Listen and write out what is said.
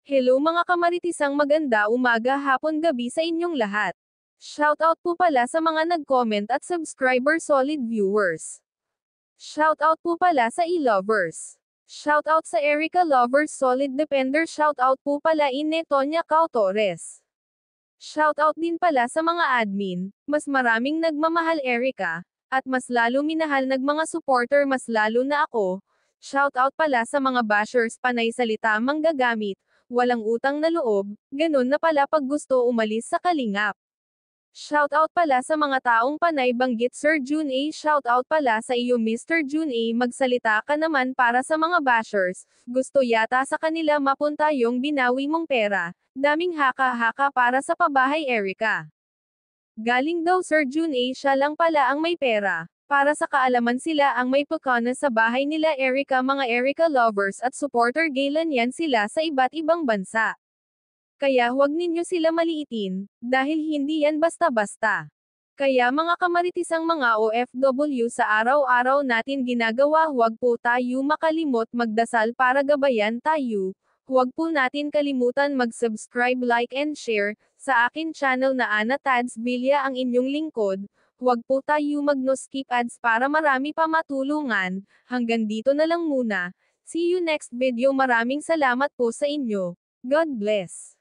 Hello mga kamaritisang maganda umaga hapon gabi sa inyong lahat. Shoutout po pala sa mga nag-comment at subscriber solid viewers. Shoutout po pala sa e-lovers. Shoutout sa Erica Lovers Solid Depender Shoutout po pala ine Tonya Cao Torres. Shoutout din pala sa mga admin, mas maraming nagmamahal Erica, at mas lalo minahal ng mga supporter mas lalo na ako, Shoutout pala sa mga bashers panay salita manggagamit, walang utang na loob, ganun na pala pag gusto umalis sa kalingap. Shoutout pala sa mga taong panay banggit Sir June A. Shoutout pala sa iyo Mr. June A. Magsalita ka naman para sa mga bashers, gusto yata sa kanila mapunta yung binawi mong pera, daming haka-haka para sa pabahay Erica. Galing daw Sir June A. siya lang pala ang may pera, para sa kaalaman sila ang may pagkana sa bahay nila Erica mga Erica lovers at supporter gaylan yan sila sa iba't ibang bansa. Kaya huwag ninyo sila maliitin, dahil hindi yan basta-basta. Kaya mga kamaritisang mga OFW sa araw-araw natin ginagawa huwag po tayo makalimot magdasal para gabayan tayo. Huwag po natin kalimutan mag-subscribe, like and share sa akin channel na Ana Tads Bilya ang inyong lingkod. Huwag po tayo mag-no-skip ads para marami pa matulungan. Hanggang dito na lang muna. See you next video. Maraming salamat po sa inyo. God bless.